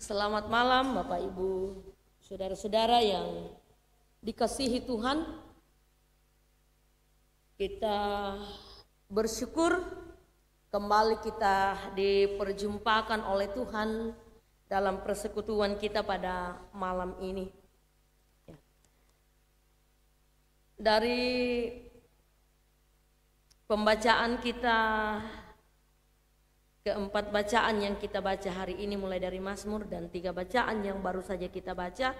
Selamat malam Bapak Ibu, saudara-saudara yang dikasihi Tuhan. Kita bersyukur kembali kita diperjumpakan oleh Tuhan dalam persekutuan kita pada malam ini. Ya. Dari pembacaan kita keempat bacaan yang kita baca hari ini mulai dari Mazmur dan tiga bacaan yang baru saja kita baca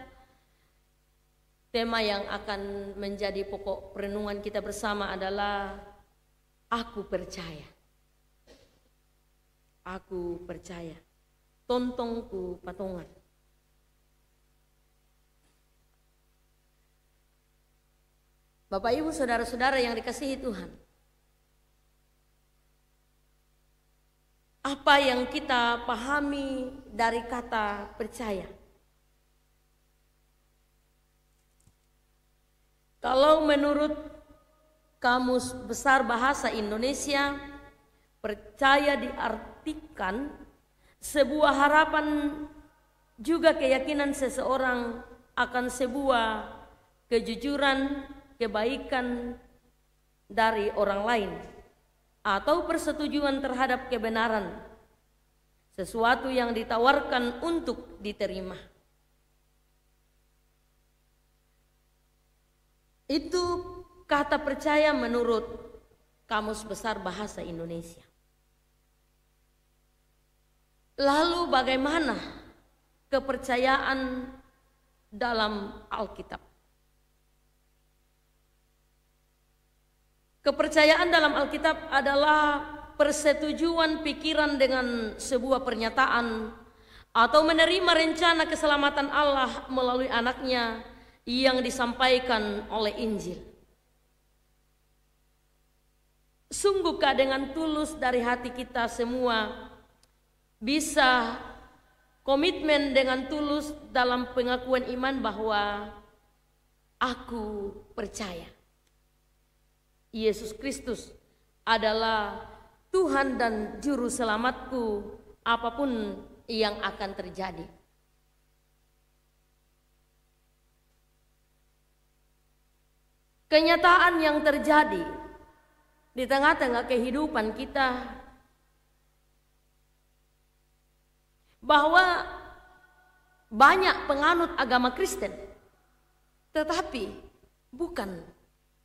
tema yang akan menjadi pokok perenungan kita bersama adalah aku percaya aku percaya tontongku patungan Bapak Ibu saudara-saudara yang dikasihi Tuhan apa yang kita pahami dari kata percaya. Kalau menurut kamus besar bahasa Indonesia, percaya diartikan sebuah harapan juga keyakinan seseorang akan sebuah kejujuran, kebaikan dari orang lain atau persetujuan terhadap kebenaran, sesuatu yang ditawarkan untuk diterima. Itu kata percaya menurut Kamus Besar Bahasa Indonesia. Lalu bagaimana kepercayaan dalam Alkitab? Kepercayaan dalam Alkitab adalah persetujuan pikiran dengan sebuah pernyataan atau menerima rencana keselamatan Allah melalui anaknya yang disampaikan oleh Injil. Sungguhkah dengan tulus dari hati kita semua bisa komitmen dengan tulus dalam pengakuan iman bahwa aku percaya. Yesus Kristus adalah Tuhan dan Juru Selamatku apapun yang akan terjadi. Kenyataan yang terjadi di tengah-tengah kehidupan kita bahwa banyak penganut agama Kristen tetapi bukan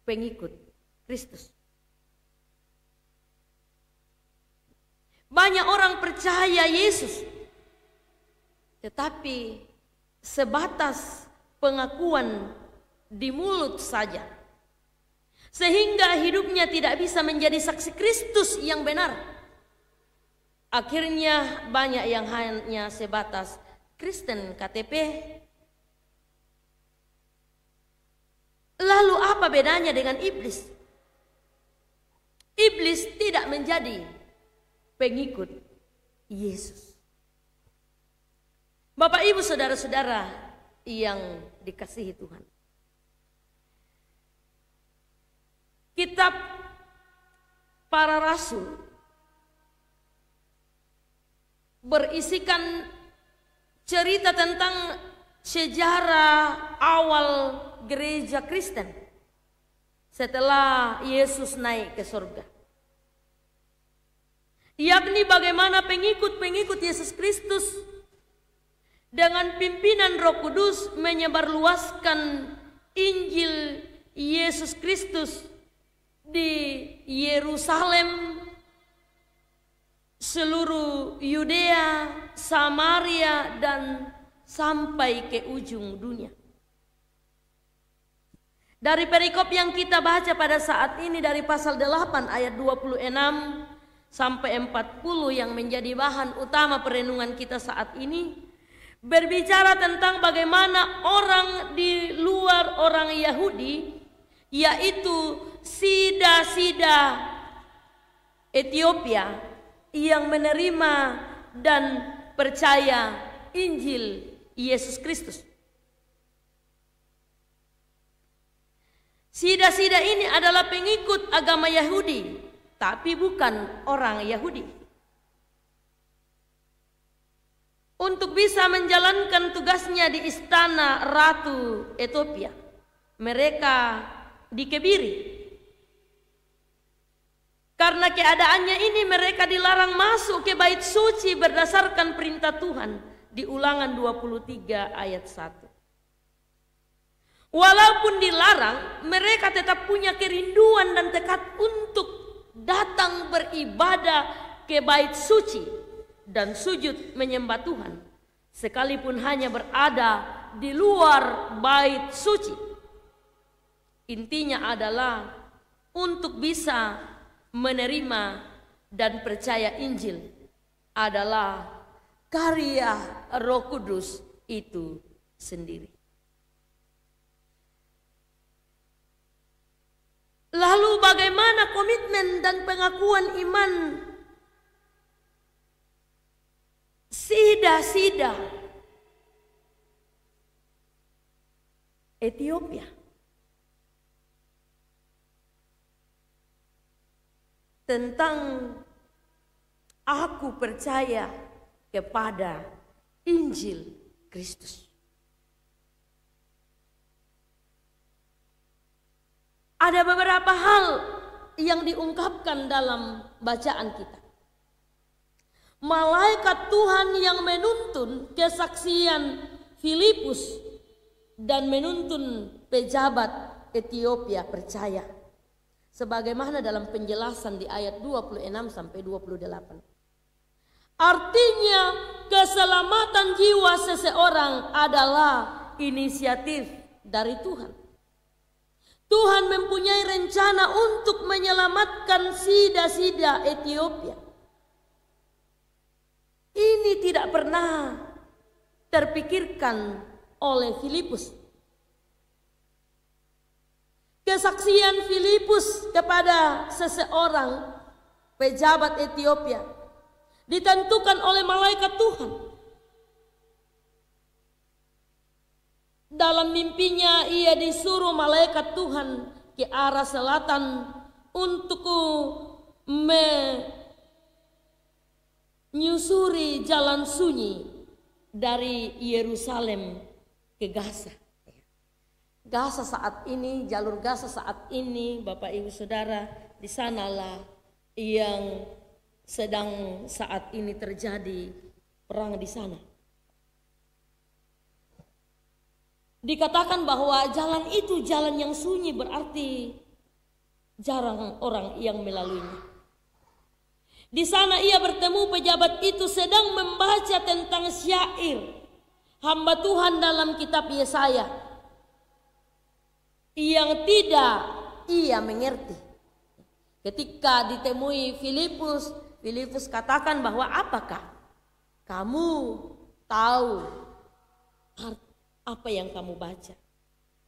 pengikut Kristus. Banyak orang percaya Yesus, tetapi sebatas pengakuan di mulut saja, sehingga hidupnya tidak bisa menjadi saksi Kristus yang benar. Akhirnya, banyak yang hanya sebatas Kristen KTP. Lalu, apa bedanya dengan iblis? iblis tidak menjadi pengikut Yesus. Bapak Ibu saudara-saudara yang dikasihi Tuhan. Kitab para rasul berisikan cerita tentang sejarah awal gereja Kristen setelah Yesus naik ke surga. Yakni bagaimana pengikut-pengikut Yesus Kristus dengan pimpinan Roh Kudus menyebarluaskan Injil Yesus Kristus di Yerusalem, seluruh Yudea, Samaria dan sampai ke ujung dunia. Dari perikop yang kita baca pada saat ini dari pasal 8 ayat 26 sampai 40 yang menjadi bahan utama perenungan kita saat ini berbicara tentang bagaimana orang di luar orang Yahudi yaitu sida-sida Ethiopia yang menerima dan percaya Injil Yesus Kristus. Sida-sida ini adalah pengikut agama Yahudi, tapi bukan orang Yahudi. Untuk bisa menjalankan tugasnya di istana Ratu Ethiopia, mereka dikebiri. Karena keadaannya ini mereka dilarang masuk ke bait suci berdasarkan perintah Tuhan di ulangan 23 ayat 1. Walaupun dilarang, mereka tetap punya kerinduan dan tekad untuk datang beribadah ke bait suci dan sujud menyembah Tuhan, sekalipun hanya berada di luar bait suci. Intinya adalah untuk bisa menerima dan percaya Injil adalah karya Roh Kudus itu sendiri. Lalu bagaimana komitmen dan pengakuan iman Sida-sida Ethiopia tentang aku percaya kepada Injil Kristus. Ada beberapa hal yang diungkapkan dalam bacaan kita. Malaikat Tuhan yang menuntun kesaksian Filipus dan menuntun pejabat Ethiopia percaya. Sebagaimana dalam penjelasan di ayat 26 sampai 28. Artinya keselamatan jiwa seseorang adalah inisiatif dari Tuhan. Tuhan mempunyai rencana untuk menyelamatkan sida-sida Ethiopia. Ini tidak pernah terpikirkan oleh Filipus. Kesaksian Filipus kepada seseorang pejabat Ethiopia ditentukan oleh malaikat Tuhan. dalam mimpinya ia disuruh malaikat Tuhan ke arah selatan untuk menyusuri jalan sunyi dari Yerusalem ke Gaza. Gaza saat ini, jalur Gaza saat ini, Bapak Ibu Saudara, di sanalah yang sedang saat ini terjadi perang di sana. dikatakan bahwa jalan itu jalan yang sunyi berarti jarang orang yang melaluinya. Di sana ia bertemu pejabat itu sedang membaca tentang syair hamba Tuhan dalam kitab Yesaya yang tidak ia mengerti. Ketika ditemui Filipus, Filipus katakan bahwa apakah kamu tahu arti apa yang kamu baca.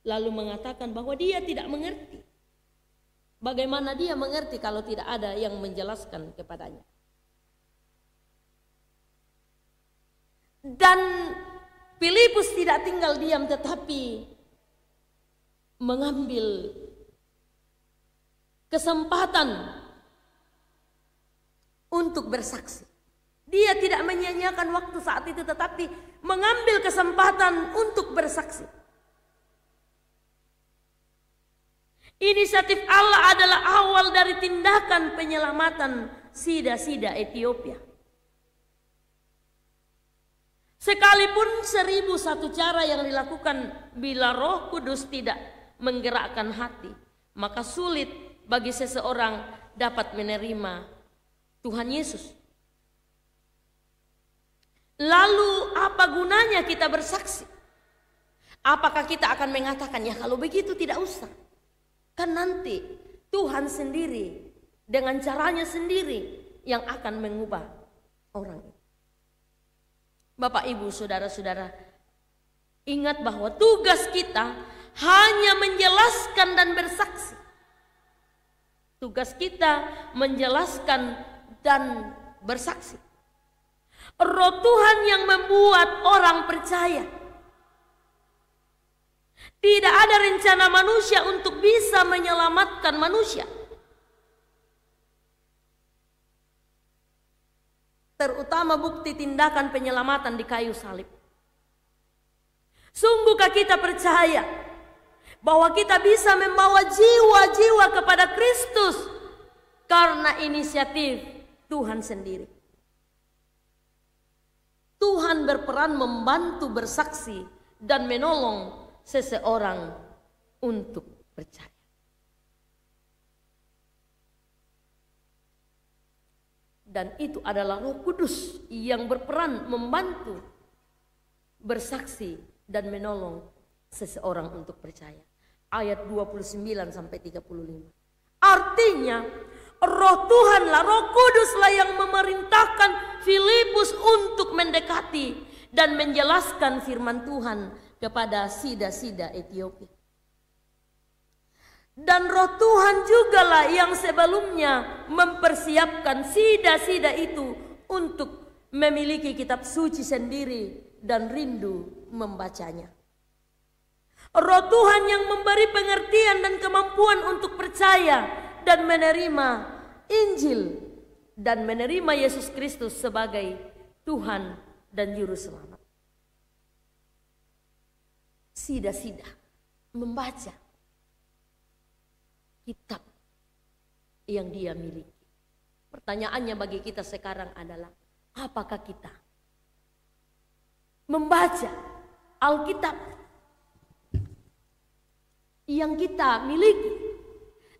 Lalu mengatakan bahwa dia tidak mengerti. Bagaimana dia mengerti kalau tidak ada yang menjelaskan kepadanya? Dan Filipus tidak tinggal diam tetapi mengambil kesempatan untuk bersaksi. Dia tidak menyanyiakan waktu saat itu tetapi mengambil kesempatan untuk bersaksi. Inisiatif Allah adalah awal dari tindakan penyelamatan sida-sida Ethiopia. Sekalipun seribu satu cara yang dilakukan bila roh kudus tidak menggerakkan hati, maka sulit bagi seseorang dapat menerima Tuhan Yesus. Lalu apa gunanya kita bersaksi? Apakah kita akan mengatakan ya kalau begitu tidak usah? Kan nanti Tuhan sendiri dengan caranya sendiri yang akan mengubah orang itu. Bapak, Ibu, saudara-saudara, ingat bahwa tugas kita hanya menjelaskan dan bersaksi. Tugas kita menjelaskan dan bersaksi. Roh Tuhan yang membuat orang percaya. Tidak ada rencana manusia untuk bisa menyelamatkan manusia. Terutama bukti tindakan penyelamatan di kayu salib. Sungguhkah kita percaya bahwa kita bisa membawa jiwa-jiwa kepada Kristus karena inisiatif Tuhan sendiri? Tuhan berperan membantu bersaksi dan menolong seseorang untuk percaya. Dan itu adalah Roh Kudus yang berperan membantu bersaksi dan menolong seseorang untuk percaya. Ayat 29 sampai 35. Artinya Roh Tuhanlah, Roh Kuduslah yang memerintahkan Filipus untuk mendekati dan menjelaskan firman Tuhan kepada sida-sida Ethiopia. Dan roh Tuhan jugalah yang sebelumnya mempersiapkan sida-sida itu untuk memiliki kitab suci sendiri dan rindu membacanya. Roh Tuhan yang memberi pengertian dan kemampuan untuk percaya dan menerima Injil dan menerima Yesus Kristus sebagai Tuhan dan Juru Selamat. Sida-sida membaca kitab yang dia miliki. Pertanyaannya bagi kita sekarang adalah apakah kita membaca Alkitab yang kita miliki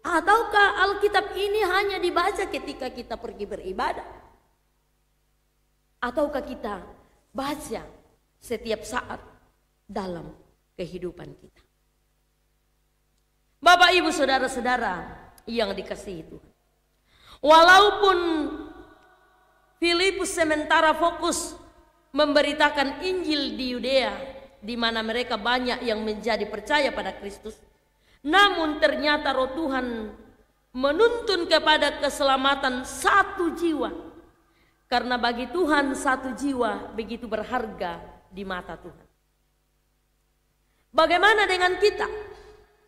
Ataukah Alkitab ini hanya dibaca ketika kita pergi beribadah? Ataukah kita baca setiap saat dalam kehidupan kita? Bapak, ibu, saudara-saudara yang dikasihi Tuhan. Walaupun Filipus sementara fokus memberitakan Injil di Yudea, di mana mereka banyak yang menjadi percaya pada Kristus, namun ternyata roh Tuhan menuntun kepada keselamatan satu jiwa. Karena bagi Tuhan satu jiwa begitu berharga di mata Tuhan. Bagaimana dengan kita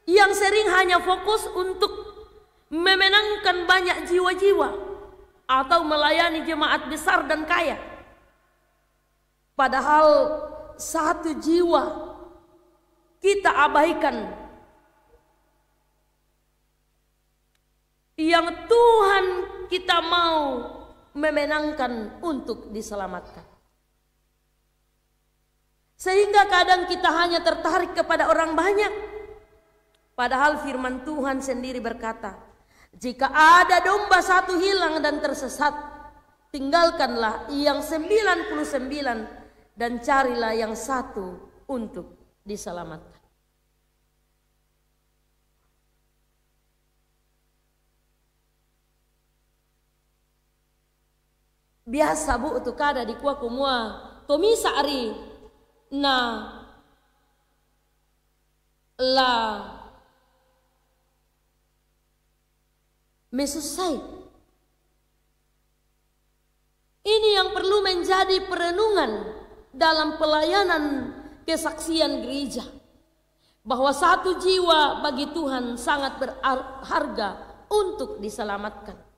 yang sering hanya fokus untuk memenangkan banyak jiwa-jiwa atau melayani jemaat besar dan kaya? Padahal satu jiwa kita abaikan yang Tuhan kita mau memenangkan untuk diselamatkan. Sehingga kadang kita hanya tertarik kepada orang banyak. Padahal firman Tuhan sendiri berkata, jika ada domba satu hilang dan tersesat, tinggalkanlah yang 99 dan carilah yang satu untuk diselamatkan. biasa bu kada di kuah kumua tomi sa'ri na la mesusai ini yang perlu menjadi perenungan dalam pelayanan kesaksian gereja bahwa satu jiwa bagi Tuhan sangat berharga untuk diselamatkan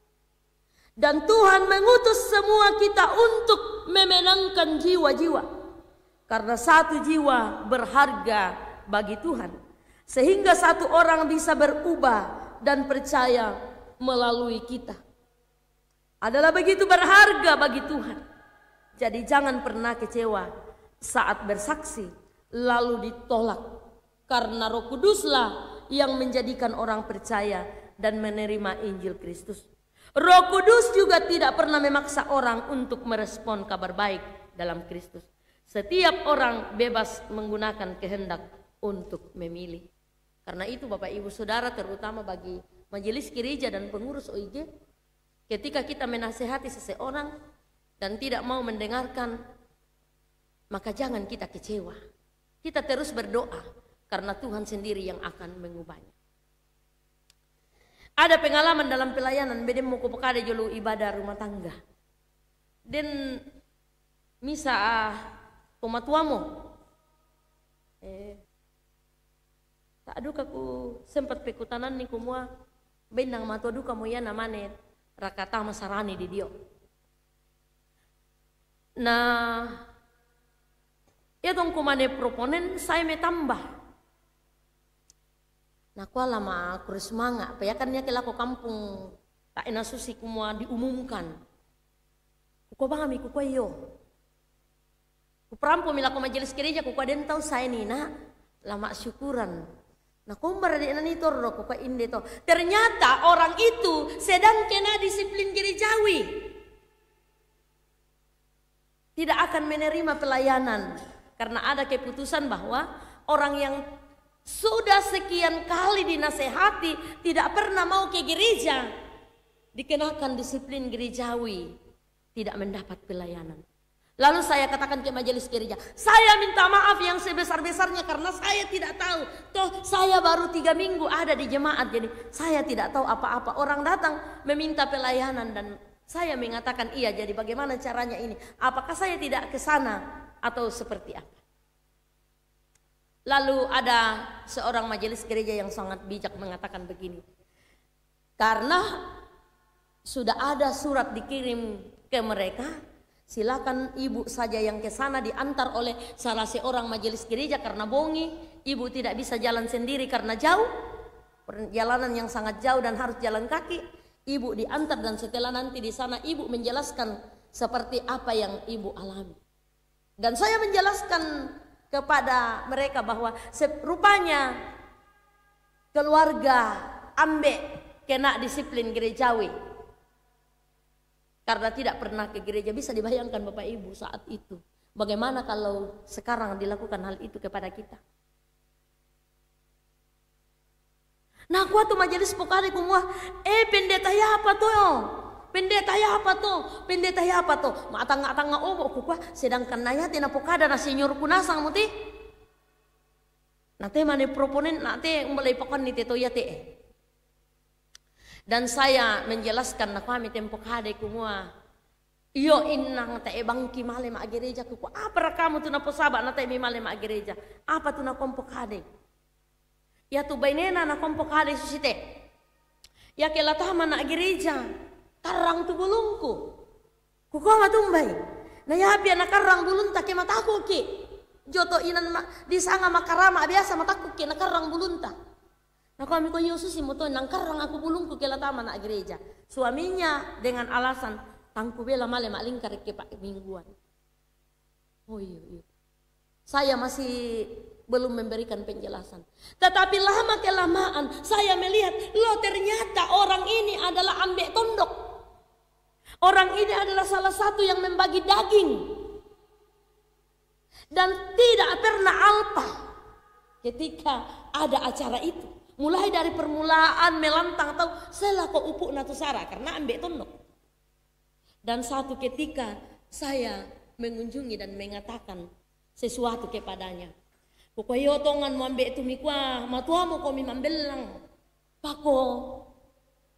dan Tuhan mengutus semua kita untuk memenangkan jiwa-jiwa. Karena satu jiwa berharga bagi Tuhan. Sehingga satu orang bisa berubah dan percaya melalui kita. Adalah begitu berharga bagi Tuhan. Jadi jangan pernah kecewa saat bersaksi lalu ditolak. Karena roh kuduslah yang menjadikan orang percaya dan menerima Injil Kristus. Roh Kudus juga tidak pernah memaksa orang untuk merespon kabar baik dalam Kristus. Setiap orang bebas menggunakan kehendak untuk memilih. Karena itu Bapak Ibu Saudara terutama bagi majelis gereja dan pengurus OIG ketika kita menasehati seseorang dan tidak mau mendengarkan maka jangan kita kecewa. Kita terus berdoa karena Tuhan sendiri yang akan mengubahnya. Ada pengalaman dalam pelayanan beda mau kupekade julu ibadah rumah tangga. Dan misa ah, pematuamu. Eh, tak aduk aku sempat pekutanan nih kumua benang matu aduk kamu ya namane rakata masarani di dio. Nah, ya dong kumane proponen saya me tambah nakuala lama aku semangat. payakannya ke laku kampung tak enak susi kumua diumumkan kuko bangami kuko iyo ku perampo milako majelis gereja kuko den tau saya ni nak lama syukuran Nah kumbar di enani toro, kuko inde to ternyata orang itu sedang kena disiplin gerejawi tidak akan menerima pelayanan karena ada keputusan bahwa orang yang sudah sekian kali dinasehati, tidak pernah mau ke gereja. Dikenakan disiplin gerejawi, tidak mendapat pelayanan. Lalu saya katakan ke majelis gereja, saya minta maaf yang sebesar-besarnya karena saya tidak tahu. Toh saya baru tiga minggu ada di jemaat, jadi saya tidak tahu apa-apa. Orang datang meminta pelayanan dan saya mengatakan iya. Jadi bagaimana caranya ini? Apakah saya tidak ke sana atau seperti apa? Lalu ada seorang majelis gereja yang sangat bijak mengatakan begini. Karena sudah ada surat dikirim ke mereka, silakan ibu saja yang ke sana diantar oleh salah seorang majelis gereja karena bongi, ibu tidak bisa jalan sendiri karena jauh, perjalanan yang sangat jauh dan harus jalan kaki. Ibu diantar dan setelah nanti di sana ibu menjelaskan seperti apa yang ibu alami. Dan saya menjelaskan kepada mereka bahwa rupanya keluarga ambek kena disiplin gerejawi karena tidak pernah ke gereja bisa dibayangkan Bapak Ibu saat itu bagaimana kalau sekarang dilakukan hal itu kepada kita nah kuatu majelis pokari kumuah, eh pendeta ya apa tuh Pendeta ya apa tuh? Pendeta ya apa tuh? tangga matang obo oh, kuah sedangkan naya tina pokada nasi nyur kunasang muti. Nanti mana proponen Nanti mulai pokon nite toya te. Dan saya menjelaskan nak kami tempo kade kumua. Yo inang te e bangki male ma gereja kuku. Apa kamu tuh napo sabak nate mi male ma gereja? Apa tuh na kompo kade? Ya tuh bainena na kompo kade susite. Ya kelatah mana gereja karang tu bulungku kuko tumbai. na biar na karang bulun mata mataku ki joto inan ma, disanga makarama biasa mataku ki na karang bulunta Nah kami kau Yesus moto nang karang aku bulungku ke lata nak gereja. Suaminya dengan alasan tangku bela male mak lingkar ke pak mingguan. Oh iya, iya. Saya masih belum memberikan penjelasan. Tetapi lama kelamaan saya melihat, lo ternyata orang ini adalah ambek tondok. Orang ini adalah salah satu yang membagi daging dan tidak pernah alpa ketika ada acara itu. Mulai dari permulaan melantang atau saya kok upuk natusara karena ambek tonok. Dan satu ketika saya mengunjungi dan mengatakan sesuatu kepadanya. Pokoknya tongan mau ambek itu kuah, matuamu kami mambelang. Pako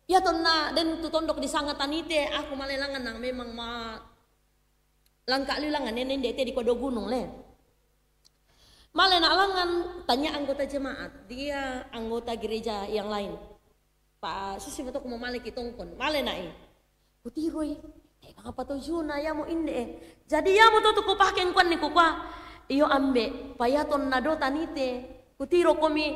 Ya tonna den tu tondok di sangatan tanite. aku malelangan nang memang ma langka lilangan nenen te di kodo gunung le. Malena alangan tanya anggota jemaat, dia anggota gereja yang lain. Pak Susi betul mau malik tongkon. malena eh. roi. eh apa tuh Juna ya mau inde. Eh. Jadi ya mau tuh ku pakeng kon niku kwa. Iyo ambe payaton nado tanite. Kutiro komi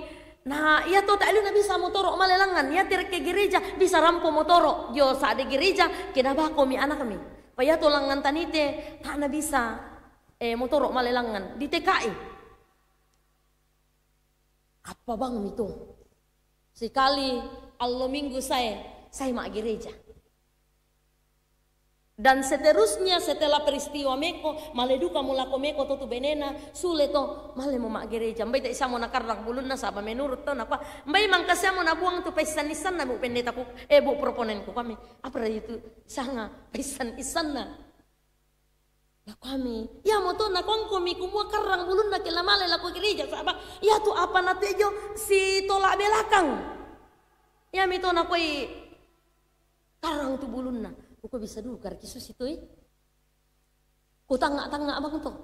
Nah, ia tu tak nabi bisa motoro malelangan, ia tirik ke gereja bisa rampo motoro. Yo sa di gereja kena bah komi anak kami. Paya tu langan tanite tak na bisa eh motoro malelangan di TKI. Apa bang itu? Sekali Allah minggu saya saya mak gereja. Dan seterusnya setelah peristiwa meko, maleduka mula meko tutu benena, sule to, male mo gereja. Mbai tak isamo nakar rak bulun na saba menurut to nakwa. Mbai mangkasya mo nabuang tu paisan isan na bu pendeta ku, eh bu proponen ku kami. Apa itu sanga paisan isan na. Na ya kami, ya mo to na kumi kumua karang bulun na kila male la gereja saba. Ya tu apa na tejo si tolak belakang. Ya mi to na koi karang tu bulun na. Aku bisa dukar kisus itu eh. Kutangak-tangak abang tuh.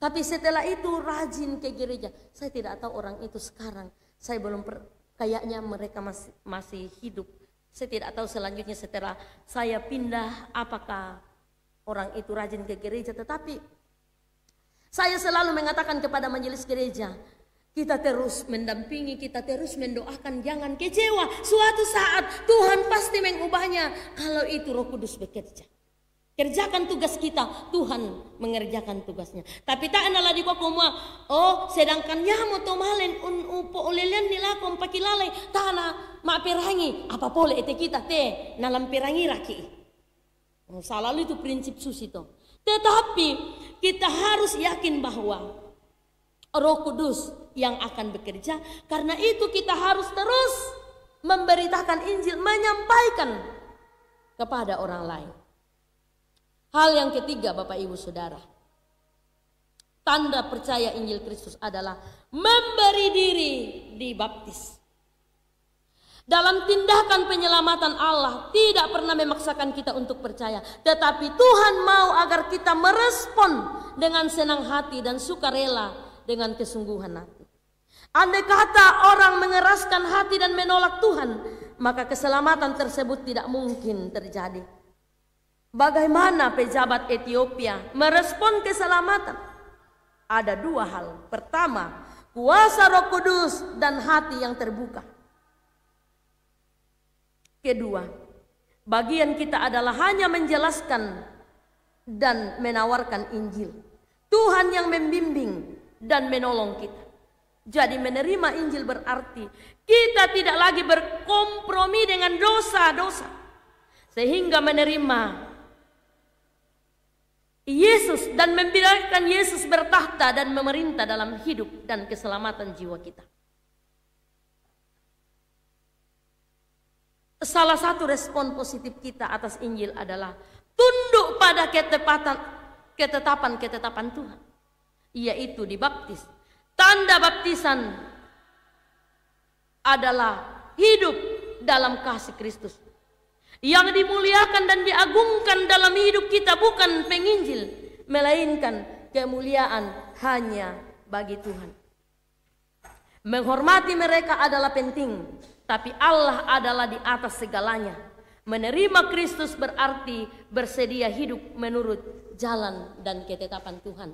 Tapi setelah itu rajin ke gereja. Saya tidak tahu orang itu sekarang. Saya belum per, kayaknya mereka masih, masih hidup. Saya tidak tahu selanjutnya setelah saya pindah apakah orang itu rajin ke gereja. Tetapi saya selalu mengatakan kepada majelis gereja, kita terus mendampingi, kita terus mendoakan, jangan kecewa. Suatu saat Tuhan pasti mengubahnya kalau itu Roh Kudus bekerja. Kerjakan tugas kita, Tuhan mengerjakan tugasnya. Tapi tak lagi kok semua. oh sedangkan to tomalen un upo olelian nilakom lalai tanah mak perangi apa boleh itu kita teh nalam perangi raki. Oh, itu prinsip susi to. Tetapi kita harus yakin bahwa Roh Kudus yang akan bekerja. Karena itu kita harus terus memberitakan Injil, menyampaikan kepada orang lain. Hal yang ketiga Bapak Ibu Saudara. Tanda percaya Injil Kristus adalah memberi diri di Baptis. Dalam tindakan penyelamatan Allah tidak pernah memaksakan kita untuk percaya, tetapi Tuhan mau agar kita merespon dengan senang hati dan sukarela dengan kesungguhan hati. Andai kata orang mengeraskan hati dan menolak Tuhan, maka keselamatan tersebut tidak mungkin terjadi. Bagaimana pejabat Ethiopia merespon keselamatan? Ada dua hal. Pertama, kuasa Roh Kudus dan hati yang terbuka. Kedua, bagian kita adalah hanya menjelaskan dan menawarkan Injil. Tuhan yang membimbing dan menolong kita. Jadi menerima Injil berarti kita tidak lagi berkompromi dengan dosa-dosa. Sehingga menerima Yesus dan membiarkan Yesus bertahta dan memerintah dalam hidup dan keselamatan jiwa kita. Salah satu respon positif kita atas Injil adalah tunduk pada ketetapan-ketetapan Tuhan, yaitu dibaptis Tanda baptisan adalah hidup dalam kasih Kristus. Yang dimuliakan dan diagungkan dalam hidup kita bukan penginjil, melainkan kemuliaan hanya bagi Tuhan. Menghormati mereka adalah penting, tapi Allah adalah di atas segalanya. Menerima Kristus berarti bersedia hidup menurut jalan dan ketetapan Tuhan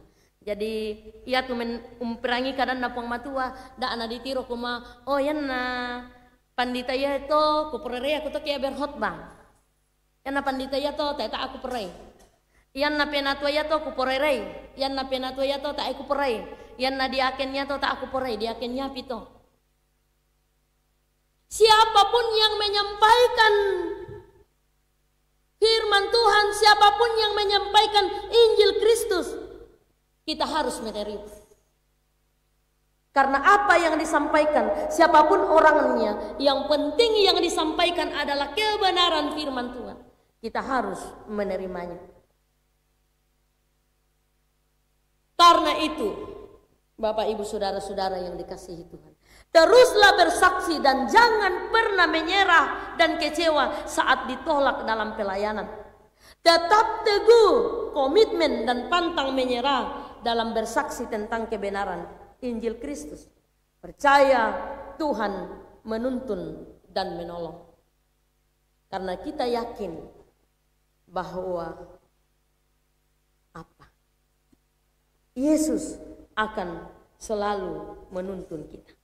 jadi ia tu memperangi umperangi kadan matua dah ana ditiru kuma oh iya na pandita ya to perai aku to kia ya na pandita ya to tak aku perai. pere na penatua ya to kupurere na penatua ya to tak aku pere na diakennya to tak aku perai. diakennya pito siapapun yang menyampaikan firman Tuhan siapapun yang menyampaikan Injil Kristus kita harus menerima. Karena apa yang disampaikan, siapapun orangnya, yang penting yang disampaikan adalah kebenaran firman Tuhan. Kita harus menerimanya. Karena itu, Bapak Ibu Saudara-saudara yang dikasihi Tuhan, teruslah bersaksi dan jangan pernah menyerah dan kecewa saat ditolak dalam pelayanan. Tetap teguh, komitmen dan pantang menyerah dalam bersaksi tentang kebenaran Injil Kristus. Percaya Tuhan menuntun dan menolong. Karena kita yakin bahwa apa? Yesus akan selalu menuntun kita.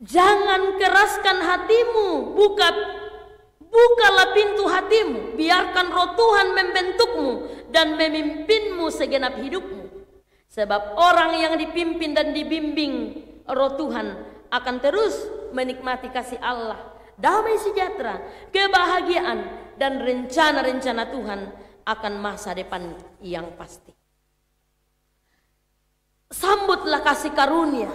Jangan keraskan hatimu, buka Bukalah pintu hatimu, biarkan roh Tuhan membentukmu dan memimpinmu segenap hidupmu. Sebab orang yang dipimpin dan dibimbing roh Tuhan akan terus menikmati kasih Allah, damai sejahtera, kebahagiaan, dan rencana-rencana Tuhan akan masa depan yang pasti. Sambutlah kasih karunia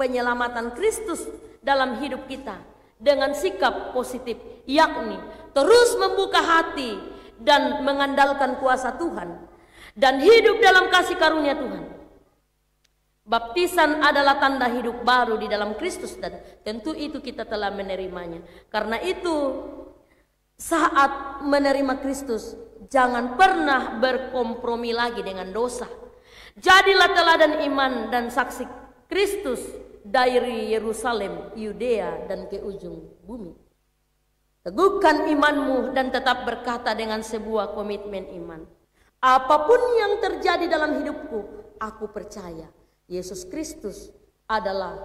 penyelamatan Kristus dalam hidup kita dengan sikap positif, yakni terus membuka hati dan mengandalkan kuasa Tuhan dan hidup dalam kasih karunia Tuhan. Baptisan adalah tanda hidup baru di dalam Kristus dan tentu itu kita telah menerimanya. Karena itu saat menerima Kristus jangan pernah berkompromi lagi dengan dosa. Jadilah teladan iman dan saksi Kristus dari Yerusalem, Yudea dan ke ujung bumi. Teguhkan imanmu dan tetap berkata dengan sebuah komitmen iman. Apapun yang terjadi dalam hidupku, aku percaya Yesus Kristus adalah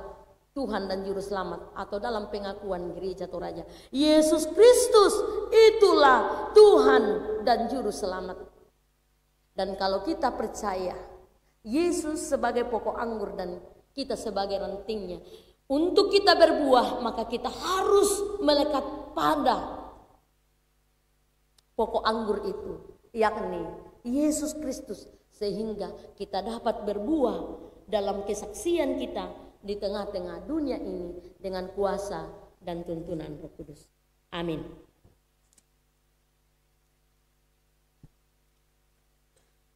Tuhan dan Juru Selamat atau dalam pengakuan gereja Toraja. Yesus Kristus itulah Tuhan dan Juru Selamat. Dan kalau kita percaya Yesus sebagai pokok anggur dan kita sebagai rentingnya, Untuk kita berbuah, maka kita harus melekat pada pokok anggur itu, yakni Yesus Kristus, sehingga kita dapat berbuah dalam kesaksian kita di tengah-tengah dunia ini dengan kuasa dan tuntunan Roh Kudus. Amin.